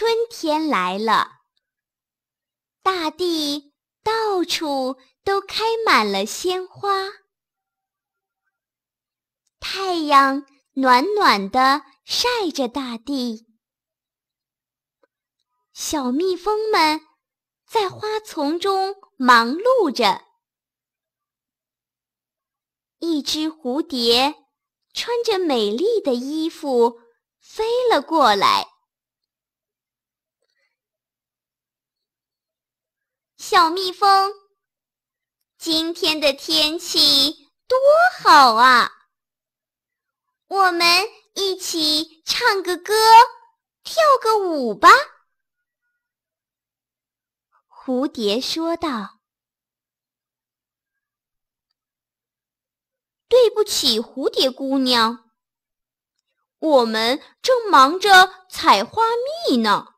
春天来了，大地到处都开满了鲜花。太阳暖暖地晒着大地，小蜜蜂们在花丛中忙碌着。一只蝴蝶穿着美丽的衣服飞了过来。小蜜蜂，今天的天气多好啊！我们一起唱个歌，跳个舞吧。”蝴蝶说道。“对不起，蝴蝶姑娘，我们正忙着采花蜜呢。”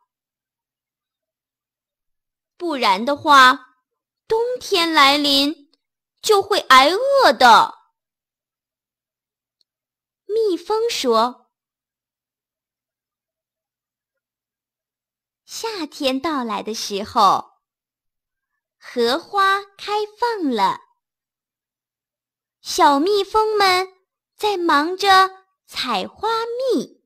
不然的话，冬天来临就会挨饿的。蜜蜂说：“夏天到来的时候，荷花开放了，小蜜蜂们在忙着采花蜜。”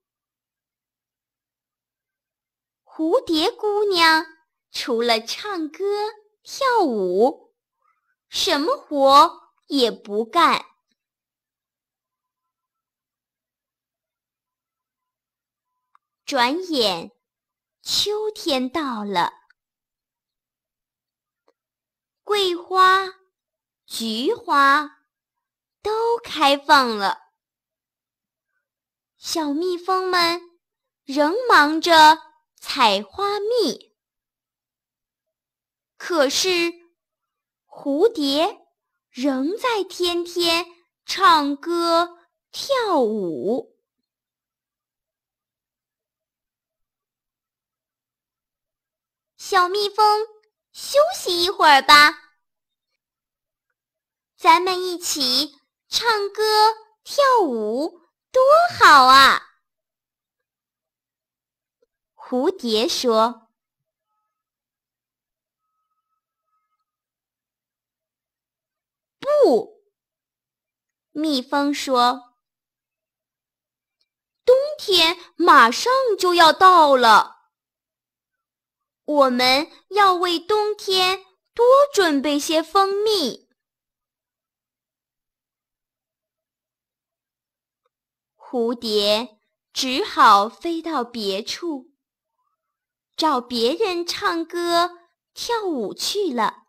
蝴蝶姑娘。除了唱歌跳舞，什么活也不干。转眼，秋天到了，桂花、菊花都开放了，小蜜蜂们仍忙着采花蜜。可是，蝴蝶仍在天天唱歌跳舞。小蜜蜂，休息一会儿吧，咱们一起唱歌跳舞，多好啊！蝴蝶说。不，蜜蜂说：“冬天马上就要到了，我们要为冬天多准备些蜂蜜。”蝴蝶只好飞到别处，找别人唱歌跳舞去了。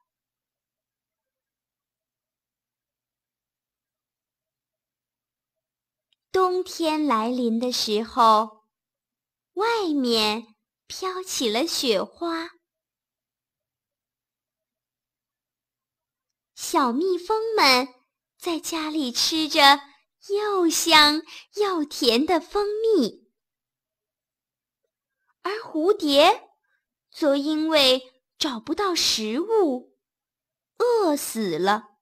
冬天来临的时候，外面飘起了雪花。小蜜蜂们在家里吃着又香又甜的蜂蜜，而蝴蝶则因为找不到食物，饿死了。